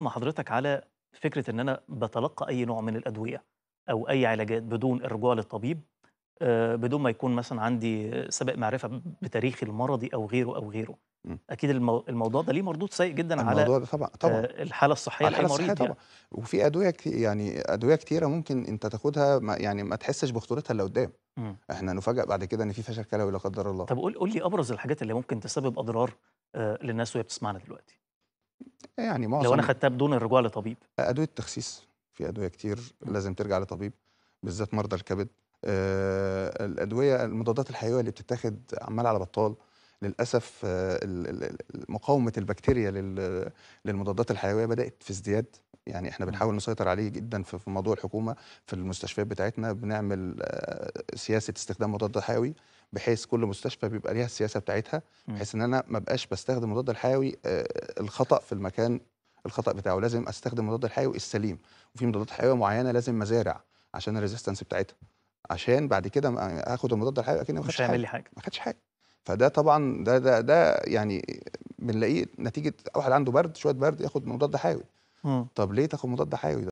مع حضرتك على فكره ان انا بتلقى اي نوع من الادويه او اي علاجات بدون الرجوع للطبيب آه، بدون ما يكون مثلا عندي سابق معرفه بتاريخي المرضي او غيره او غيره اكيد الموضوع ده ليه مردود سيء جدا على الموضوع ده طبعا آه، طبعا الحاله الصحيه الحاله الصحيه يعني. طبعا وفي ادويه كتير يعني ادويه كتيره ممكن انت تاخدها ما يعني ما تحسش بخطورتها الا قدام احنا نفاجئ بعد كده ان في فشل كلوي لا قدر الله طب قول لي ابرز الحاجات اللي ممكن تسبب اضرار آه، للناس وهي بتسمعنا دلوقتي يعني معظم لو انا خدتها بدون الرجوع لطبيب ادويه التخسيس في ادويه كتير لازم ترجع لطبيب بالذات مرضى الكبد آه، الادويه المضادات الحيويه اللي بتتاخد عمال على بطال للاسف آه، مقاومه البكتيريا للمضادات الحيويه بدات في ازدياد يعني احنا بنحاول نسيطر عليه جدا في موضوع الحكومه في المستشفيات بتاعتنا بنعمل آه، سياسه استخدام مضاد حيوي بحيث كل مستشفى بيبقى ليها السياسه بتاعتها بحيث ان انا ما بقاش بستخدم المضاد الحيوي آه، الخطا في المكان الخطا بتاعه لازم استخدم المضاد الحيوي السليم وفي مضادات حيويه معينه لازم مزارع عشان الريزيستنس بتاعتها عشان بعد كده اخد المضاد الحيوي اكيد ما خدش حاجه ما خدش حاجه فده طبعا ده ده ده يعني بنلاقيه نتيجه واحد عنده برد شويه برد ياخد مضاد حيوي طب ليه تاخد مضاد حيوي